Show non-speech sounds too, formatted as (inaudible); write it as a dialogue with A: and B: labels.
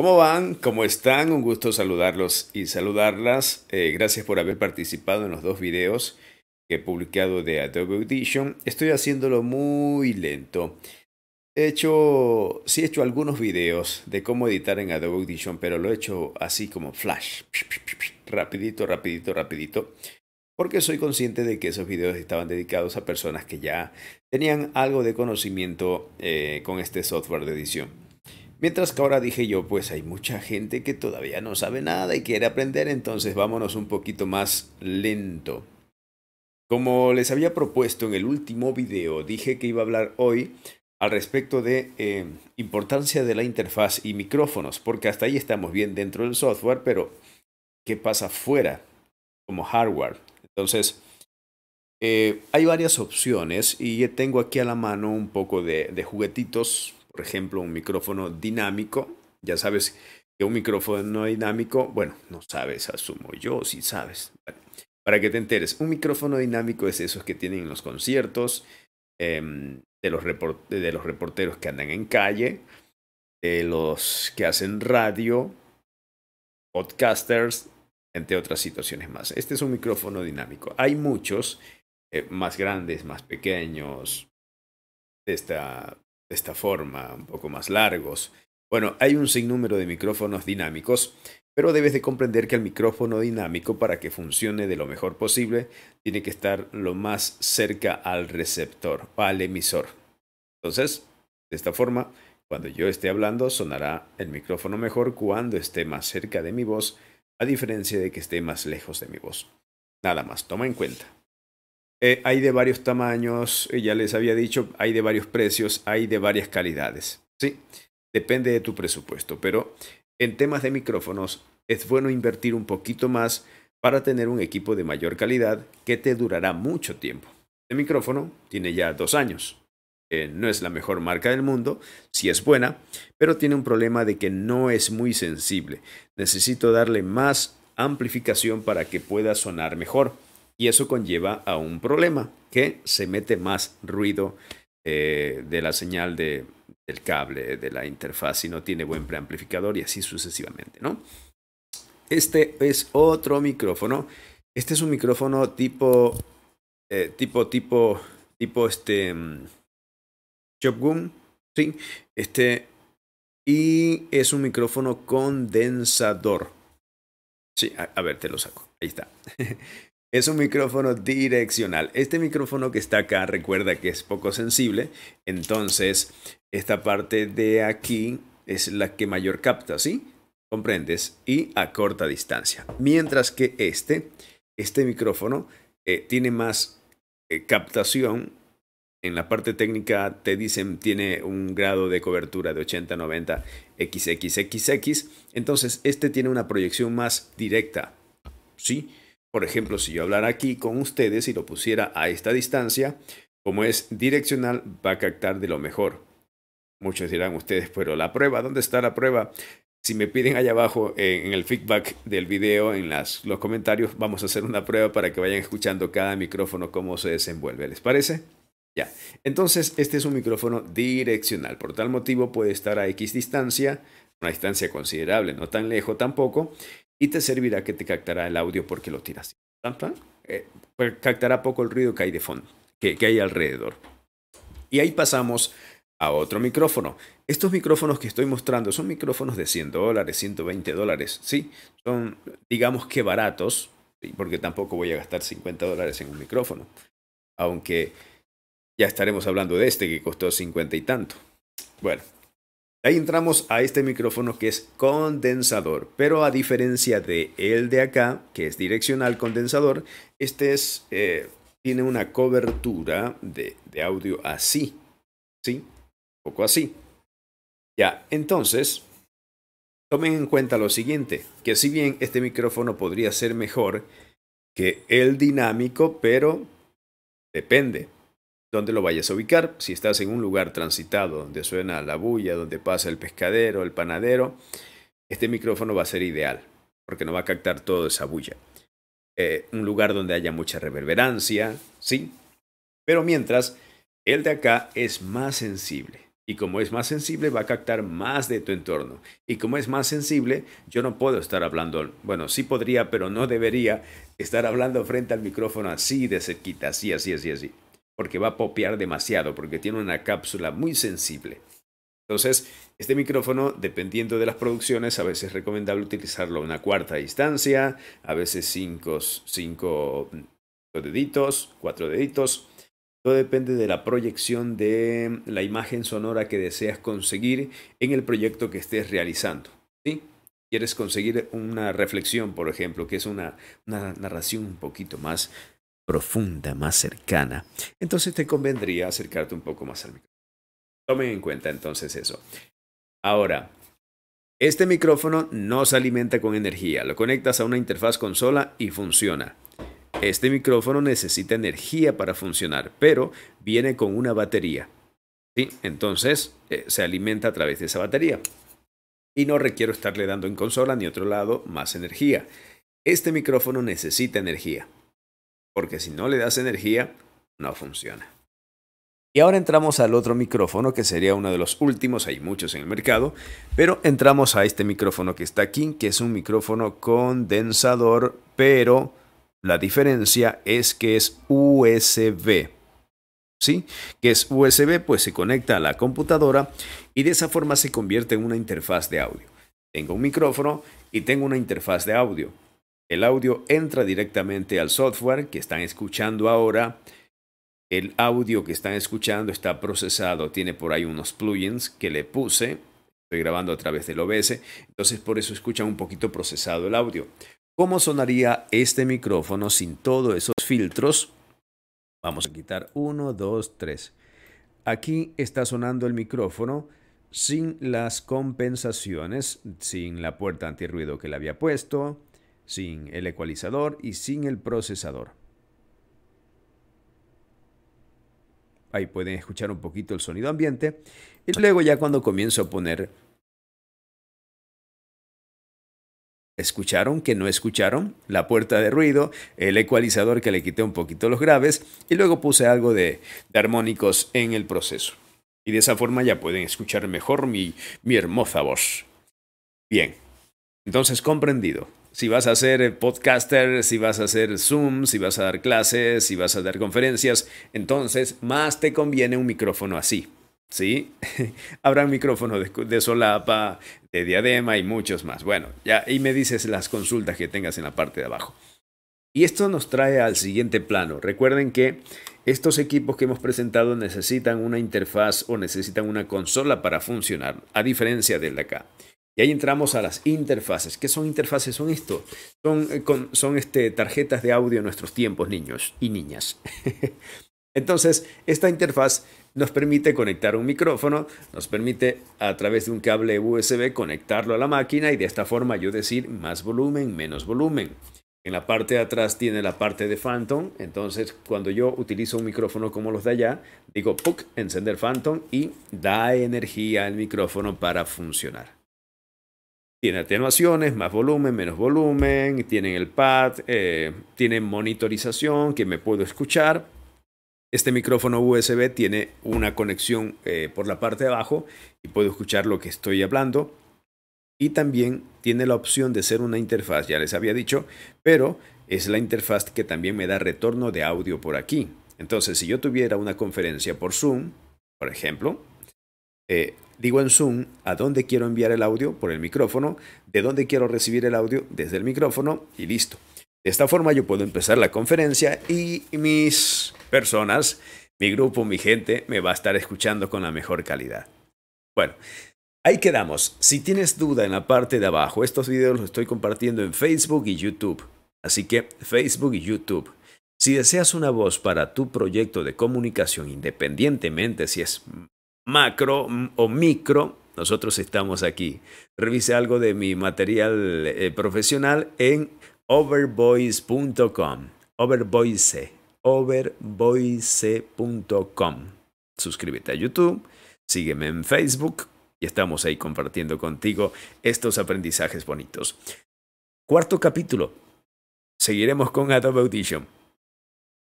A: ¿Cómo van? ¿Cómo están? Un gusto saludarlos y saludarlas. Eh, gracias por haber participado en los dos videos que he publicado de Adobe Audition. Estoy haciéndolo muy lento. He hecho, sí he hecho algunos videos de cómo editar en Adobe Audition, pero lo he hecho así como flash. Rapidito, rapidito, rapidito. Porque soy consciente de que esos videos estaban dedicados a personas que ya tenían algo de conocimiento eh, con este software de edición. Mientras que ahora dije yo, pues hay mucha gente que todavía no sabe nada y quiere aprender, entonces vámonos un poquito más lento. Como les había propuesto en el último video, dije que iba a hablar hoy al respecto de eh, importancia de la interfaz y micrófonos, porque hasta ahí estamos bien dentro del software, pero ¿qué pasa fuera como hardware? Entonces, eh, hay varias opciones y tengo aquí a la mano un poco de juguetitos por ejemplo, un micrófono dinámico. Ya sabes que un micrófono dinámico, bueno, no sabes, asumo yo, si sabes. para que te enteres, un micrófono dinámico es esos que tienen en los conciertos, em, de, los de los reporteros que andan en calle, de los que hacen radio, podcasters, entre otras situaciones más. Este es un micrófono dinámico. Hay muchos, eh, más grandes, más pequeños, de esta de esta forma, un poco más largos. Bueno, hay un sinnúmero de micrófonos dinámicos, pero debes de comprender que el micrófono dinámico para que funcione de lo mejor posible tiene que estar lo más cerca al receptor, al emisor. Entonces, de esta forma, cuando yo esté hablando sonará el micrófono mejor cuando esté más cerca de mi voz, a diferencia de que esté más lejos de mi voz. Nada más, toma en cuenta. Eh, hay de varios tamaños, eh, ya les había dicho, hay de varios precios, hay de varias calidades. ¿sí? Depende de tu presupuesto, pero en temas de micrófonos es bueno invertir un poquito más para tener un equipo de mayor calidad que te durará mucho tiempo. El micrófono tiene ya dos años. no es la mejor marca del mundo, si sí es buena, pero tiene un problema de que no es muy sensible. Necesito darle más amplificación para que pueda sonar mejor. Y eso conlleva a un problema, que se mete más ruido eh, de la señal de, del cable, de la interfaz, y no tiene buen preamplificador y así sucesivamente, ¿no? Este es otro micrófono. Este es un micrófono tipo, eh, tipo, tipo, tipo este, um, ¿sí? Este, y es un micrófono condensador. Sí, a ver, te lo saco. Ahí está. (laughs) Es un micrófono direccional. Este micrófono que está acá, recuerda que es poco sensible, entonces esta parte de aquí es la que mayor capta, ¿sí? ¿Comprendes? Y a corta distancia. Mientras que este, este micrófono eh, tiene más eh, captación. En la parte técnica te dicen tiene un grado de cobertura de 80, 90, XXXX. Entonces este tiene una proyección más directa, ¿sí? Por ejemplo, si yo hablara aquí con ustedes y lo pusiera a esta distancia, como es direccional, va a captar de lo mejor. Muchos dirán ustedes, pero la prueba, ¿dónde está la prueba? Si me piden allá abajo eh, en el feedback del video, en los comentarios, vamos a hacer una prueba para que vayan escuchando cada micrófono cómo se desenvuelve. ¿Les parece? Ya. Entonces, este es un micrófono direccional. Por tal motivo puede estar a X distancia, una distancia considerable, no tan lejos tampoco y te servirá que te captará el audio porque lo tiras. Eh, captará poco el ruido que hay de fondo, que, que hay alrededor. Y ahí pasamos a otro micrófono. Estos micrófonos que estoy mostrando son micrófonos de 100 dólares, 120 dólares, ¿sí? Son, digamos que baratos, porque tampoco voy a gastar 50 dólares en un micrófono. Aunque ya estaremos hablando de este que costó 50 y tanto. Bueno, Ahí entramos a este micrófono que es condensador, pero a diferencia de el de acá, que es direccional condensador, este es, eh, tiene una cobertura de, de, audio así, ¿sí? Un poco así. Ya, entonces, tomen en cuenta lo siguiente, que si bien este micrófono podría ser mejor que el dinámico, pero depende donde lo vayas a ubicar. Si estás en un lugar transitado donde suena la bulla, donde pasa el pescadero, el panadero, este micrófono va a ser ideal porque no va a captar toda esa bulla. Eh, un lugar donde haya mucha reverberancia, ¿sí? Pero mientras, el de acá es más sensible. Y como es más sensible, va a captar más de tu entorno. Y como es más sensible, yo no puedo estar hablando, bueno, sí podría, pero no debería estar hablando frente al micrófono así de cerquita, así, así, así, así porque va a popear demasiado, porque tiene una cápsula muy sensible. Entonces, este micrófono, dependiendo de las producciones, a veces es recomendable utilizarlo a una cuarta distancia, a veces cinco, cinco deditos, cuatro deditos. Todo depende de la proyección de la imagen sonora que deseas conseguir en el proyecto que estés realizando. ¿sí? Quieres conseguir una reflexión, por ejemplo, que es una narración un poquito más profunda, más cercana, entonces te convendría acercarte un poco más al micrófono. Tomen en cuenta entonces eso. Ahora, este micrófono no se alimenta con energía, lo conectas a una interfaz consola y funciona. Este micrófono necesita energía para funcionar, pero viene con una batería. Entonces eh, se alimenta a través de esa batería. Y no requiero estarle dando en consola ni otro lado más energía. Este micrófono necesita energía porque si no le das energía, no funciona. Y ahora entramos al otro micrófono, que sería uno de los últimos, hay muchos en el mercado, pero entramos a este micrófono que está aquí, que es un micrófono condensador, pero la diferencia es que es USB. ¿Sí? Que es USB, pues se conecta a la computadora y de esa forma se convierte en una interfaz de audio. Tengo un micrófono y tengo una interfaz de audio. El audio entra directamente al software que están escuchando ahora. El audio que están escuchando está procesado, tiene por ahí unos plugins que le puse. Estoy grabando a través del OBS, entonces por eso escuchan un poquito procesado el audio. ¿Cómo sonaría este micrófono sin todos esos filtros? Vamos a quitar uno, dos, tres. Aquí está sonando el micrófono sin las compensaciones, sin la puerta antirruido que le había puesto, sin el ecualizador y sin el procesador. Ahí pueden escuchar un poquito el sonido ambiente. Y luego ya cuando comienzo a poner... ¿Escucharon que no escucharon? La puerta de ruido, el ecualizador que le quité un poquito los graves y luego puse algo de, armónicos en el proceso. Y de esa forma ya pueden escuchar mejor mi, mi hermosa voz. Bien, entonces comprendido si vas a ser eh, podcaster, si vas a hacer Zoom, si vas a dar clases, si vas a dar conferencias, entonces más te conviene un micrófono así. ¿Sí? (laughs) Habrá micrófono de, solapa, de diadema y muchos más. Bueno, ya y me dices las consultas que tengas en la parte de abajo. Y esto nos trae al siguiente plano. Recuerden que estos equipos que hemos presentado necesitan una interfaz o necesitan una consola para funcionar, a diferencia del de acá. Y ahí entramos a las interfaces. ¿Qué son interfaces? Son esto. Son, eh, este, tarjetas de audio en nuestros tiempos, niños y niñas. (laughs) Entonces, esta interfaz nos permite conectar un micrófono, nos permite a través de un cable USB conectarlo a la máquina y de esta forma yo decir más volumen, menos volumen. En la parte de atrás tiene la parte de Phantom, entonces cuando yo utilizo un micrófono como los de allá, digo, ¡puc! encender Phantom y da energía al micrófono para funcionar tiene atenuaciones, más volumen, menos volumen, tienen el pad, eh, tienen monitorización que me puedo escuchar. Este micrófono USB tiene una conexión eh, por la parte de abajo y puedo escuchar lo que estoy hablando. Y también tiene la opción de ser una interfaz, ya les había dicho, pero es la interfaz que también me da retorno de audio por aquí. Entonces, si yo tuviera una conferencia por Zoom, por ejemplo, eh, Digo en Zoom a dónde quiero enviar el audio por el micrófono, de dónde quiero recibir el audio desde el micrófono y listo. De esta forma yo puedo empezar la conferencia y mis personas, mi grupo, mi gente me va a estar escuchando con la mejor calidad. Bueno, Ahí quedamos. Si tienes duda en la parte de abajo, estos videos los estoy compartiendo en Facebook y YouTube. Así que Facebook y YouTube. Si deseas una voz para tu proyecto de comunicación, independientemente si es macro o micro, nosotros estamos aquí. Revise algo de mi material eh, profesional en overvoice.com. Overvoice. Overvoice.com. Suscríbete a YouTube, sígueme en Facebook y estamos ahí compartiendo contigo estos aprendizajes bonitos. Cuarto capítulo. Seguiremos con Adobe Audition.